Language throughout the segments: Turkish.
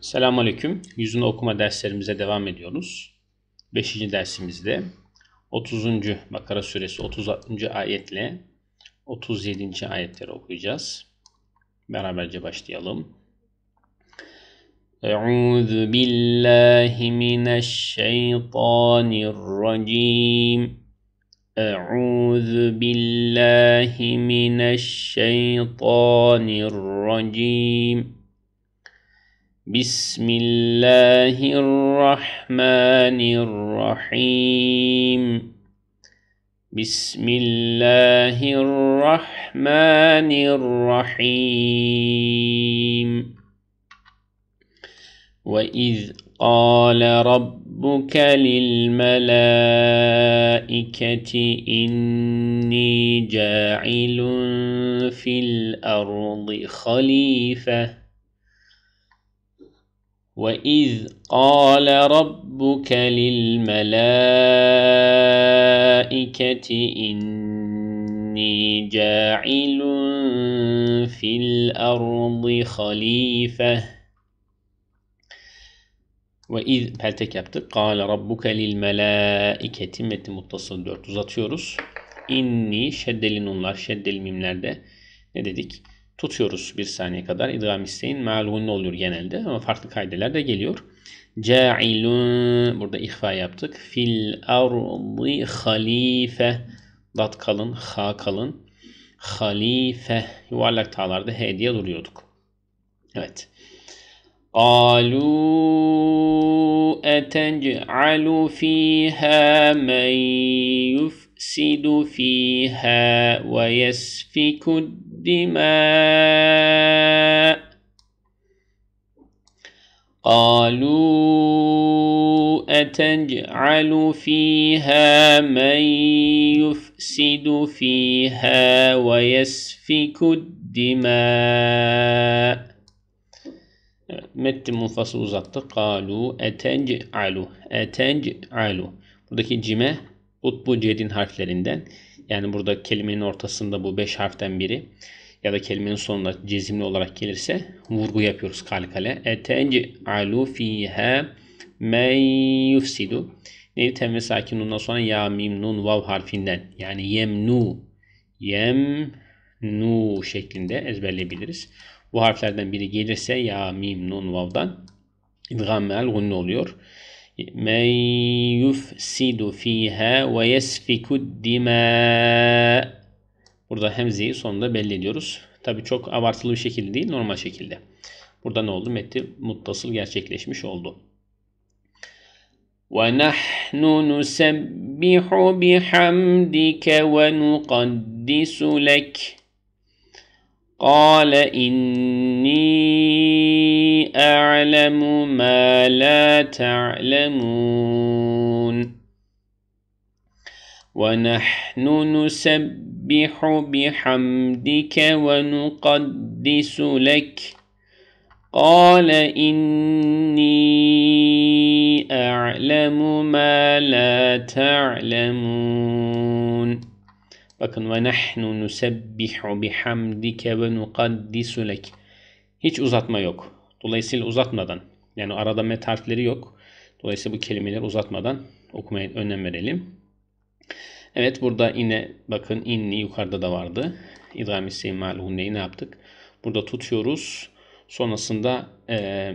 Selamun Aleyküm. Yüzünü okuma derslerimize devam ediyoruz. Beşinci dersimizde 30. Bakara suresi 36. ayetle 37. ayetleri okuyacağız. Beraberce başlayalım. Euzu billahi mineşşeytanirracim. Euzu billahi mineşşeytanirracim. بسم الله الرحمن الرحيم بسم الله الرحمن الرحيم وإذ قال ربك للملائكة إني جاعل في الأرض خليفةً وإذ قال ربك للملائكة إني جاعل في الأرض خليفة وإذ peltek yaptık. قال ربك للملائكة metni muttasıl 4 uzatıyoruz. İnni şeddelin onlar şeddeli mimlerde ne dedik? tutuyoruz bir saniye kadar. İdgam isteğin malunlu olur genelde ama farklı kaydeler de geliyor. Ca'ilun burada ihfa yaptık. Fil ardi halife dat kalın, ha kalın. Halife yuvarlak tağlarda he diye duruyorduk. Evet. Alu etenc'alu fiha men yufsidu fiha ve yesfikud الدماء قالوا اتجعل فيها من يفسد فيها ويسفك الدماء مت مفصل زط قالوا أتجعل أتجعل buradaki cime قطب جيد harflerinden yani burada kelimenin ortasında bu 5 harften biri ya da kelimenin sonunda cezimli olarak gelirse vurgu yapıyoruz kalkale. Eteci alu fiha men yufsidu. Neyi temme sakin ondan sonra ya mim nun vav harfinden yani yemnu yemnu şeklinde ezberleyebiliriz. Bu harflerden biri gelirse ya mim nun vav'dan idgammel gunne oluyor men yufsidu fiha ve yesfiku dima Burada hemzeyi sonunda belli ediyoruz. Tabi çok abartılı bir şekilde değil normal şekilde. Burada ne oldu? Metti muttasıl gerçekleşmiş oldu. وَنَحْنُ نُسَبِّحُ بِحَمْدِكَ وَنُقَدِّسُ لَكَ قال إني أعلم ما لا تعلمون ونحن نسبح بحمدك ونقدس لك قال إني أعلم ما لا تعلمون Bakın ve nahnu nusebbihu bihamdike ve nukaddisu lek. Hiç uzatma yok. Dolayısıyla uzatmadan yani arada met harfleri yok. Dolayısıyla bu kelimeleri uzatmadan okumaya önem verelim. Evet burada yine bakın inni yukarıda da vardı. İdgam-ı Seymalhunne'yi ne yaptık? Burada tutuyoruz. Sonrasında e,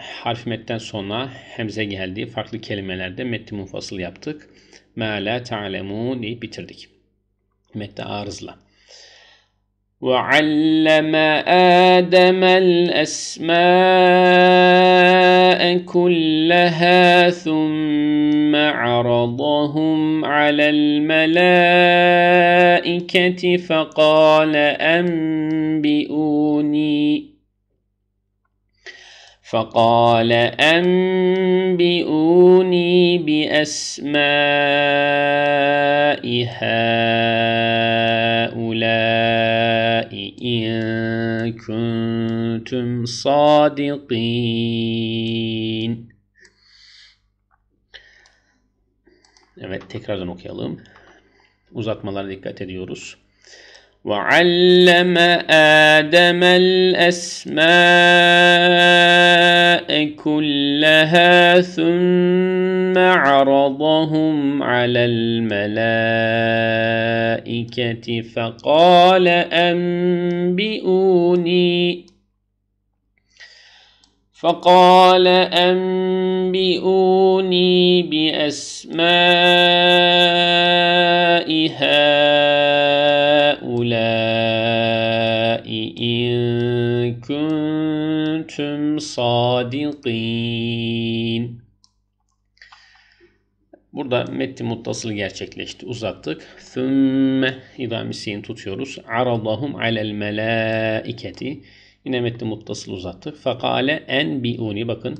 harf metten sonra hemze geldi. Farklı kelimelerde metni munfasıl yaptık. Mâ lâ ta'lemû deyip bitirdik. متى أرزلا وعلم آدم الأسماء كلها ثم عرضهم على الملائكة فقال أنبئوني فقال أنبئوني بأسماء هؤلاء إن كنتم صادقين Evet tekrardan okuyalım. Uzatmalara dikkat ediyoruz. وعلم آدم الأسماء كلها ثم عرضهم على الملائكة فقال أنبئوني فقال أنبئوني بأسمائها kuntum sadikin. Burada metni muttasıl gerçekleşti. Uzattık. Thümme idamisiyin tutuyoruz. Aradahum alel melaiketi. Yine metni muttasıl uzattık. Fakale en biuni. Bakın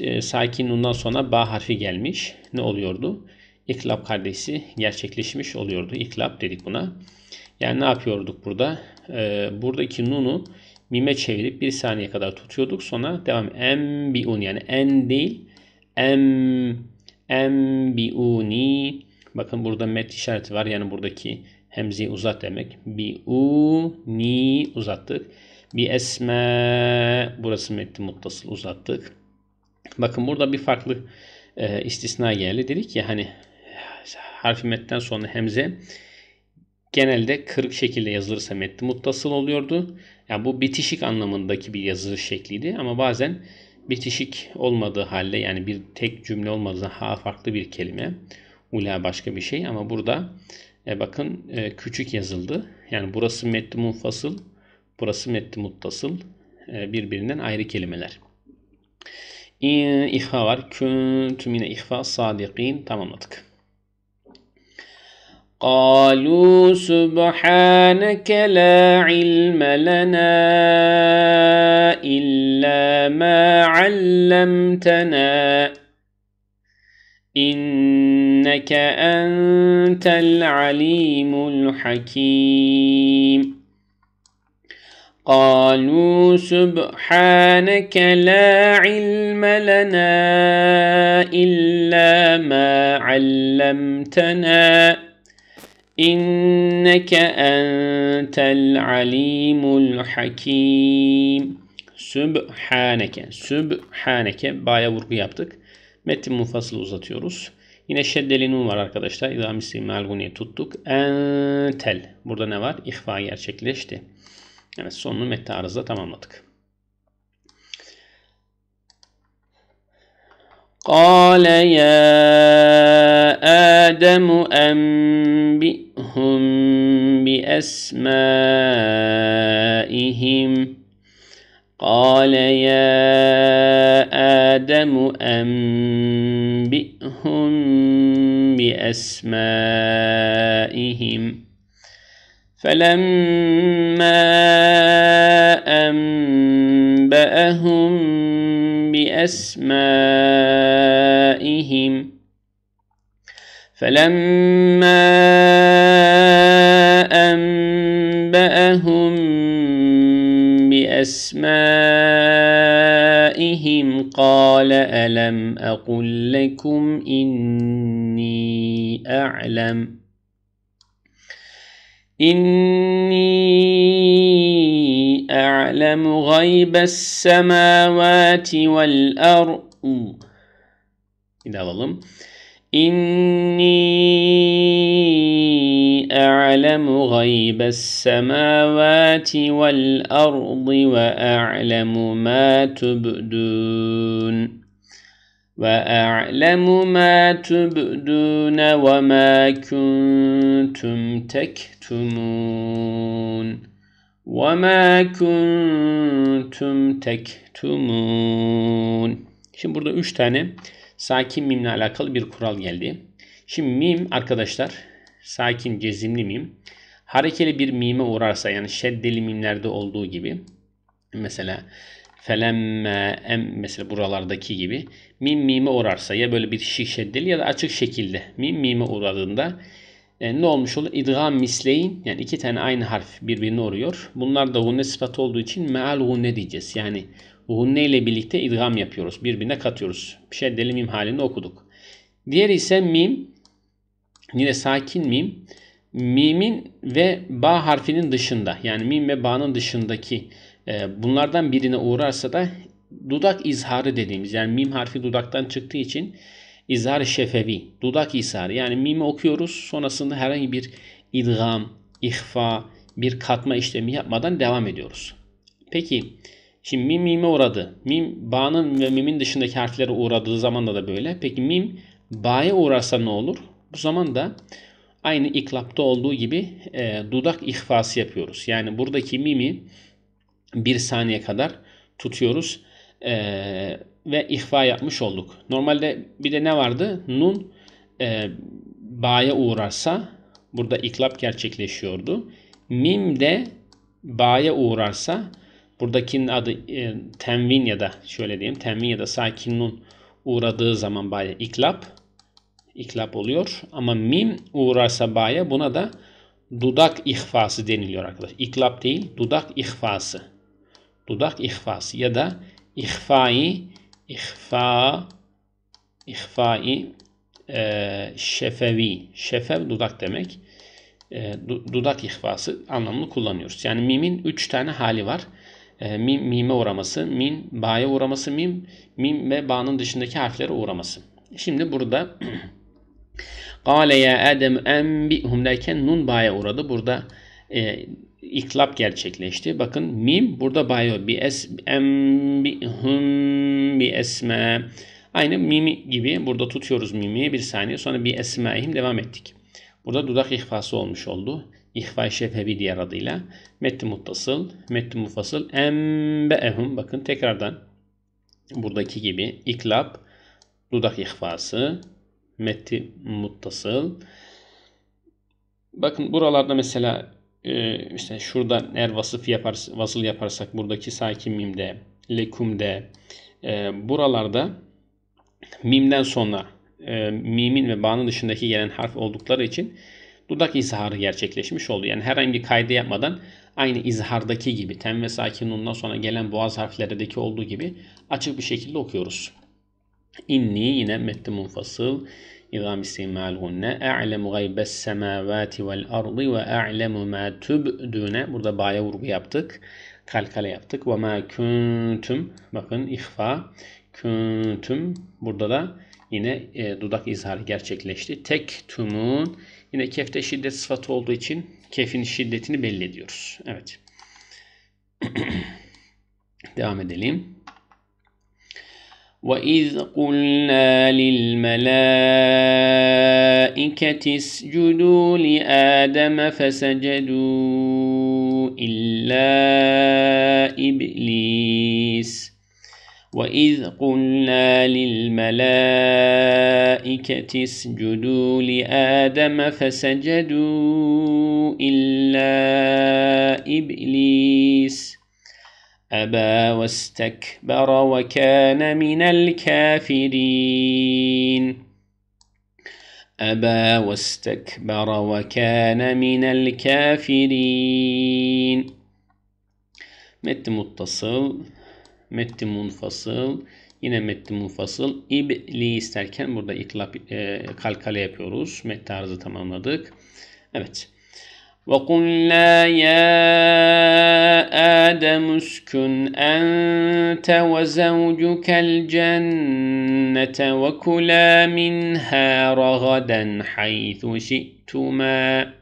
e, sakin nundan sonra ba harfi gelmiş. Ne oluyordu? İklab kardeşi gerçekleşmiş oluyordu. İklab dedik buna. Yani ne yapıyorduk burada? Ee, buradaki nunu mime çevirip bir saniye kadar tutuyorduk. Sonra devam. Enbiun yani en değil. Em enbiuni. Bakın burada met işareti var. Yani buradaki hemzi uzat demek. Biuni uzattık. Bi esme burası metni muttasıl uzattık. Bakın burada bir farklı e, istisna geldi. Dedik ya hani harfi metten sonra hemze genelde kırık şekilde yazılırsa metni muttasıl oluyordu. Yani bu bitişik anlamındaki bir yazı şekliydi ama bazen bitişik olmadığı halde yani bir tek cümle olmadığı ha farklı bir kelime. Ula başka bir şey ama burada e, bakın e, küçük yazıldı. Yani burası metni munfasıl, burası metni muttasıl. E, birbirinden ayrı kelimeler. İhva var. Küntüm yine ihfa sadikin tamamladık. قالوا سبحانك لا علم لنا الا ما علمتنا انك انت العليم الحكيم قالوا سبحانك لا علم لنا الا ما علمتنا İnneke entel alimul hakim. Sübhaneke. Sübhaneke. Baya vurgu yaptık. Metin mufasıl uzatıyoruz. Yine şeddeli nun var arkadaşlar. İdam ismi tuttuk. Entel. Burada ne var? İhfa gerçekleşti. Evet sonunu mette arızda tamamladık. قال يا آدم أنبئهم بأسمائهم قال يا آدم أنبئهم بأسمائهم فلما أنبأهم بأسمائهم فلما أنبأهم بأسمائهم قال ألم أقل لكم إني أعلم إني يعلم غيب السماوات والأرض إذا alalım. إني أعلم غيب السماوات والأرض وأعلم ما تبدون وأعلم ما تبدون وما كنتم تكتمون وَمَا كُنْتُمْ تَكْتُمُونَ Şimdi burada 3 tane sakin mimle alakalı bir kural geldi. Şimdi mim arkadaşlar sakin cezimli mim harekeli bir mime uğrarsa yani şeddeli mimlerde olduğu gibi mesela felemme em mesela buralardaki gibi mim mime uğrarsa ya böyle bir şiddeli ya da açık şekilde mim mime uğradığında e, ne olmuş olur? İdgam misleyin yani iki tane aynı harf birbirini oruyor. Bunlar da hunne sıfatı olduğu için meal hunne diyeceğiz. Yani hunne ile birlikte idgam yapıyoruz. Birbirine katıyoruz. Bir şey delimim halinde okuduk. Diğeri ise mim. Yine sakin mim. Mimin ve ba harfinin dışında yani mim ve ba'nın dışındaki e, bunlardan birine uğrarsa da dudak izharı dediğimiz yani mim harfi dudaktan çıktığı için izhar şefevi, dudak isarı. Yani mimi okuyoruz sonrasında herhangi bir idgam, ihfa, bir katma işlemi yapmadan devam ediyoruz. Peki şimdi mim mime uğradı. Mim ba'nın ve mimin dışındaki harflere uğradığı zaman da böyle. Peki mim ba'ya uğrarsa ne olur? Bu zaman da aynı iklapta olduğu gibi e, dudak ihfası yapıyoruz. Yani buradaki mimi bir saniye kadar tutuyoruz. E, ve ihfa yapmış olduk. Normalde bir de ne vardı? Nun e, ba'ya uğrarsa burada iklap gerçekleşiyordu. Mim de ba'ya uğrarsa buradakinin adı e, tenvin ya da şöyle diyeyim tenvin ya da sakin nun uğradığı zaman ba'ya iklap iklap oluyor. Ama mim uğrarsa ba'ya buna da dudak ihfası deniliyor arkadaşlar. İklap değil dudak ihfası. Dudak ihfası ya da ihfai ihfa ihfai e, şefevi şefev dudak demek e, du, dudak ihfası anlamını kullanıyoruz. Yani mimin 3 tane hali var. E, mim, mime uğraması, min, ba'ya uğraması, mim, mim ve ba'nın dışındaki harflere uğraması. Şimdi burada Kale ya Adem enbihum derken nun ba'ya uğradı. Burada e, iklap gerçekleşti. Bakın mim burada bayo bi es em bi hum bi esme. Aynı mimi gibi burada tutuyoruz mimi bir saniye sonra bir esmaihim devam ettik. Burada dudak ihfası olmuş oldu. İhva-i şefevi diğer adıyla. Metti muttasıl, metti mufasıl, embeehum. Bakın tekrardan buradaki gibi iklap, dudak ihfası, metti muttasıl. Bakın buralarda mesela e, işte şurada eğer vasıf yapar, vasıl yaparsak buradaki sakin mimde, lekumde e, buralarda mimden sonra e, mimin ve bağının dışındaki gelen harf oldukları için dudak izharı gerçekleşmiş oldu. Yani herhangi bir kaydı yapmadan aynı izhardaki gibi tem ve sakin nundan sonra gelen boğaz harflerindeki olduğu gibi açık bir şekilde okuyoruz. İnni yine metni munfasıl idam istimalhunne e'lemu gaybes semavati vel ardi ve e'lemu ma tübdüne burada baya vurgu yaptık. Kalkale yaptık. Ve ma küntüm bakın ihfa küntüm burada da yine e, dudak izharı gerçekleşti. Tek tümün yine kefte şiddet sıfatı olduğu için kefin şiddetini belli ediyoruz. Evet. Devam edelim. وإذ قلنا للملائكة اسجدوا لآدم فسجدوا إلا إبليس وإذ قلنا للملائكة اسجدوا لآدم فسجدوا إلا إبليس أبى واستكبر وكان من الكافرين أبى واستكبر وكان من الكافرين مت متصل مت منفصل Yine metni munfasıl. İblis derken burada itlap e, kalkale yapıyoruz. Met tarzı tamamladık. Evet. وقلنا يا آدم اسكن أنت وزوجك الجنة وكلا منها رغدا حيث شئتما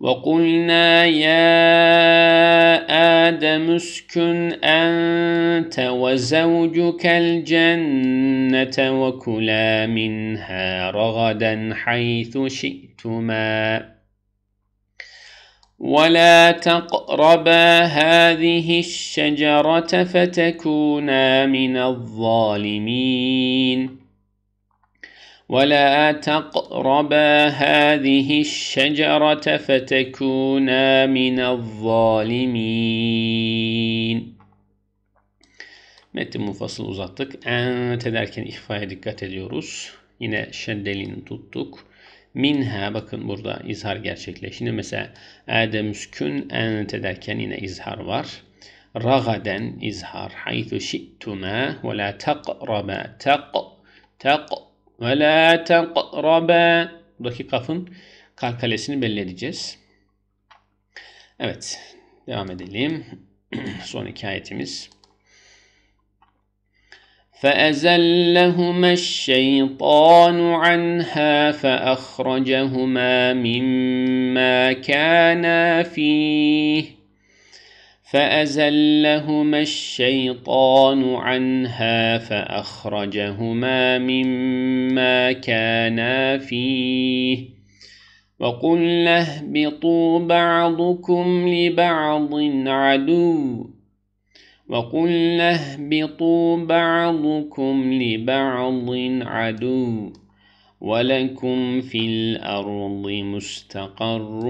وقلنا يا آدم اسكن أنت وزوجك الجنة وكلا منها رغدا حيث شئتما ولا تقربا هذه الشجرة فتكونا من الظالمين ولا تقربا هذه الشجرة فتكونا من الظالمين Metni mufasıl uzattık. En ederken ifaya dikkat ediyoruz. Yine şeddelini tuttuk. minha bakın burada izhar gerçekleşti. Mesela Ademüskün ente derken yine izhar var. Ragaden izhar. Haythu şi'tuma ve la taqraba. taq, taq, ve la taqraba. Buradaki kafın kalkalesini belli edeceğiz. Evet. Devam edelim. Son iki ayetimiz. فأزلهما الشيطان عنها فأخرجهما مما كانا فيه فأزلهما الشيطان عنها فأخرجهما مما كانا فيه وقلنا اهبطوا بعضكم لبعض عدو وقلنا اهبطوا بعضكم لبعض عدو ولكم في الأرض مستقر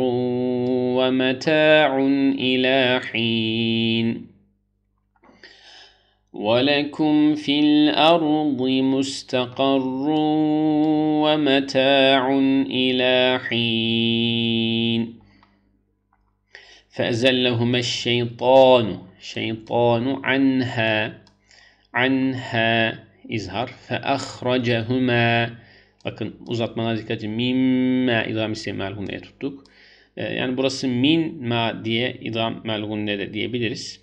ومتاع إلى حين ولكم في الأرض مستقر ومتاع إلى حين فَاَزَلَّهُمَ الشَّيْطَانُ Şeytanu anha anha izhar فَاَخْرَجَهُمَا Bakın uzatmalara dikkat edin. Mimma idam melguneye tuttuk. Ee, yani burası min ma diye idam melguneye de diyebiliriz.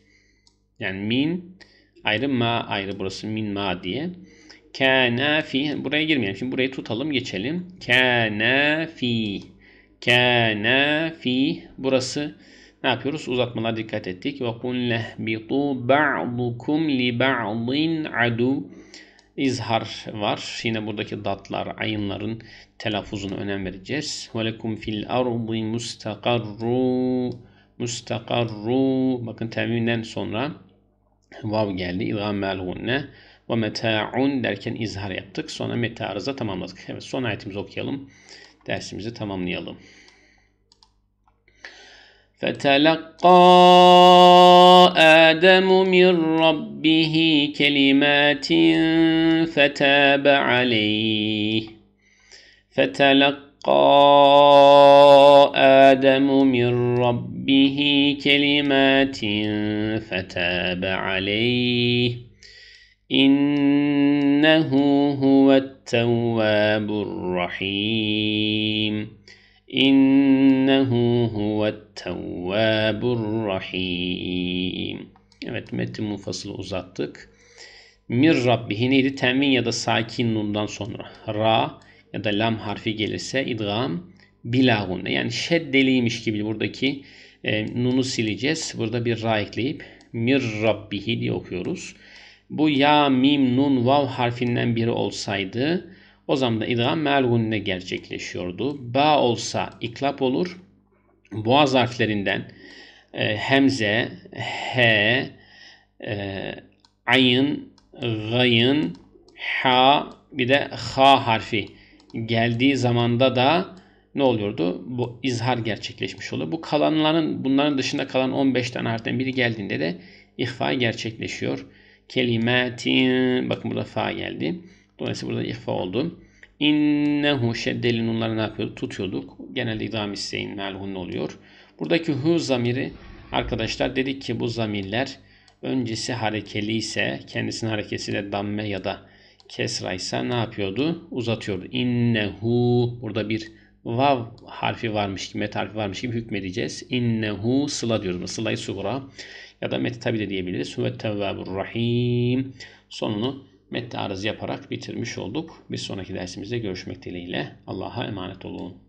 Yani min ayrı ma ayrı burası min ma diye. Kana fi buraya girmeyelim. Şimdi burayı tutalım geçelim. Kana fi. Kana fi burası ne yapıyoruz? Uzatmalara dikkat ettik. Ve kullehbitu ba'dukum li ba'din adu izhar var. Yine buradaki datlar, ayınların telaffuzuna önem vereceğiz. Ve lekum fil ardi mustakarru mustakarru bakın tevhinden sonra vav geldi. İdgamel ve meta'un derken izhar yaptık. Sonra meta arıza tamamladık. Evet son ayetimizi okuyalım. Dersimizi tamamlayalım. فتلقى آدم من ربه كلمات فتاب عليه فتلقى آدم من ربه كلمات فتاب عليه إنه هو التواب الرحيم إنه هو التواب tevvabur rahim. Evet metni mufasılı uzattık. Mir Rabbihi neydi? temin ya da sakin nundan sonra. Ra ya da lam harfi gelirse idgam bilagunne. Yani şeddeliymiş gibi buradaki e, nunu sileceğiz. Burada bir ra ekleyip mir Rabbihi diye okuyoruz. Bu ya, mim, nun, vav harfinden biri olsaydı o zaman da idgam melgunne gerçekleşiyordu. Ba olsa iklap olur boğaz harflerinden e, hemze, he, e, ayın, gayın, ha bir de ha harfi geldiği zamanda da ne oluyordu? Bu izhar gerçekleşmiş oluyor. Bu kalanların bunların dışında kalan 15 tane harften biri geldiğinde de ihfa gerçekleşiyor. kelimetin bakın burada fa geldi. Dolayısıyla burada ihfa oldu. İnnehu şeddelin onları ne yapıyordu? Tutuyorduk. Genelde idam isteyin melhun oluyor. Buradaki hu zamiri arkadaşlar dedik ki bu zamirler öncesi harekeli ise kendisinin harekesiyle damme ya da kesra ise ne yapıyordu? Uzatıyordu. İnnehu burada bir vav harfi varmış gibi, met harfi varmış gibi hükmedeceğiz. İnnehu sıla diyoruz. Sıla-i sugura ya da met tabi de diyebiliriz. Ve tevvabur rahim. Sonunu metni arız yaparak bitirmiş olduk. Bir sonraki dersimizde görüşmek dileğiyle. Allah'a emanet olun.